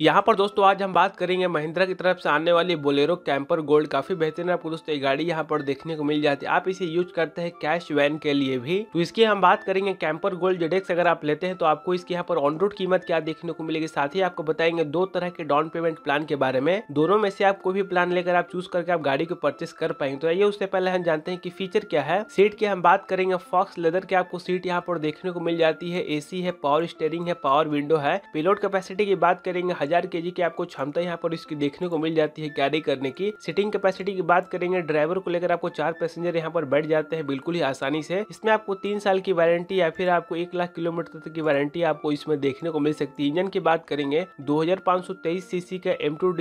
यहाँ पर दोस्तों आज हम बात करेंगे महिंद्रा की तरफ से आने वाली बोलेरो कैंपर गोल्ड काफी बेहतरीन आपको दोस्तों ये गाड़ी यहाँ पर देखने को मिल जाती है आप इसे यूज करते हैं कैश वैन के लिए भी तो इसकी हम बात करेंगे कैंपर गोल्ड जेडेक्स अगर आप लेते हैं तो आपको इसके यहाँ पर ऑन रोड कीमत क्या देखने को मिलेगी साथ ही आपको बताएंगे दो तरह के डाउन पेमेंट प्लान के बारे में दोनों में से आप कोई भी प्लान लेकर आप चूज करके आप गाड़ी को परचेस कर पाएंगे तो ये उससे पहले हम जानते हैं की फीचर क्या है सीट की हम बात करेंगे फॉक्स लेदर की आपको सीट यहाँ पर देखने को मिल जाती है एसी है पावर स्टेयरिंग है पावर विंडो है पिलोट कैपेसिटी की बात करेंगे हजार के की आपको क्षमता यहाँ पर इसकी देखने को मिल जाती है कैरी करने की सीटिंग कैपेसिटी की बात करेंगे ड्राइवर को लेकर आपको चार पैसेंजर यहाँ पर बैठ जाते हैं बिल्कुल ही आसानी से इसमें आपको तीन साल की वारंटी या फिर आपको एक लाख किलोमीटर तक की वारंटी आपको इसमें देखने को मिल सकती है इंजन की बात करेंगे दो सीसी का एम टू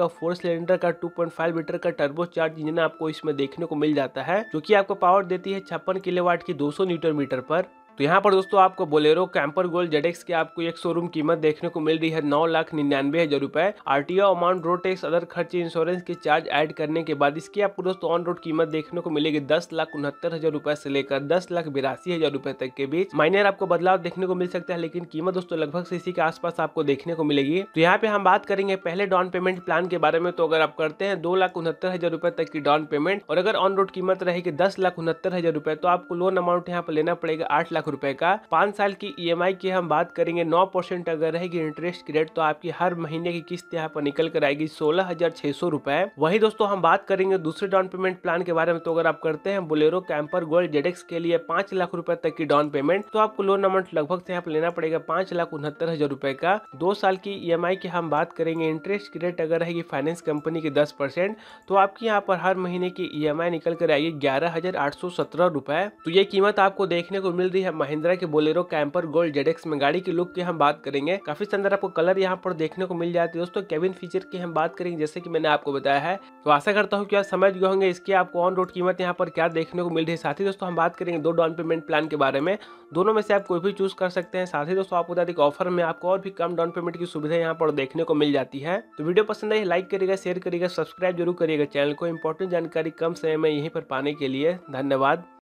का फोर सिलेंडर का टू लीटर का टर्बो चार्ज इंजन आपको इसमें देखने को मिल जाता है जो की आपको पावर देती है छप्पन किलोवाट की सौ न्यूटन मीटर पर तो यहाँ पर दोस्तों आपको बोलेरो कैंपर गोल्ड जेड की आपको एक शोरूम कीमत देखने को मिल रही है नौ लाख निन्यानवे हजार रुपए R RTO amount road tax other खर्च इंश्योरेंस के चार्ज ऐड करने के बाद इसकी आपको दोस्तों ऑन रोड कीमत देखने को मिलेगी दस लाख उनहत्तर हजार रुपए से लेकर दस लाख बिरासी हजार रुपए तक के बीच माइनर आपको बदलाव देखने को मिल सकता है लेकिन कीमत दोस्तों लगभग इसी के आसपास आपको देखने को मिलेगी तो यहाँ पे हम बात करेंगे पहले डाउन पेमेंट प्लान के बारे में तो अगर आप करते हैं दो लाख उनहत्तर हजार रुपए तक की डाउन पेमेंट और अगर ऑन रोड कीमत रहेगी दस लाख उनहत्तर हजार रुपए तो आपको लोन अमाउंट यहाँ पर लेना पड़ेगा आठ लाख लाख रुपए का पांच साल की ई e की हम बात करेंगे नौ परसेंट अगर रहेगी इंटरेस्ट रेट तो आपकी हर महीने की किस्त यहाँ पर निकल कर आएगी सोलह हजार छह सौ रुपए वही दोस्तों हम बात करेंगे दूसरे डाउन पेमेंट प्लान के बारे में तो अगर आप करते हैं बोलेरो कैंपर गोल्ड जेडेक्स के लिए पांच लाख रुपए तक की डाउन पेमेंट तो आपको लोन अमाउंट लगभग से यहाँ पर लेना पड़ेगा पांच लाख उनहत्तर हजार रुपए का दो साल की ई e की हम बात करेंगे इंटरेस्ट की रेट अगर रहेगी फाइनेंस कंपनी की दस परसेंट तो आपकी यहाँ पर हर महीने की ई e निकल कर आएगी ग्यारह हजार आठ सौ सत्रह रुपए तो ये कीमत आपको देखने को मिल रही है महिंद्रा के बोलेरो कैंपर गोल्ड जेड में गाड़ी के लुक की हम बात करेंगे काफी सुंदर आपको कलर यहाँ पर देखने को मिल जाती है दोस्तों केबिन फीचर की हम बात करेंगे जैसे की मैंने आपको बताया है तो आशा करता हूँ की आप समझ गए होंगे इसकी आपको ऑन रोड कीमत यहाँ पर क्या देखने को मिल रही है साथ ही दोस्तों हम बात करेंगे दो डाउन पेमेंट प्लान के बारे में दोनों में से आप कोई भी चूज कर सकते हैं साथ ही दोस्तों आपको बता दें ऑफर में आपको और भी कम डाउन पेमेंट की सुविधा यहाँ पर देखने को मिल जाती है तो वीडियो पसंद आई लाइक करिएगा शेयर करिएगा सब्सक्राइब जरूर करिएगा चैनल को इंपॉर्टेंट जानकारी कम समय में यहीं पर पाने के लिए धन्यवाद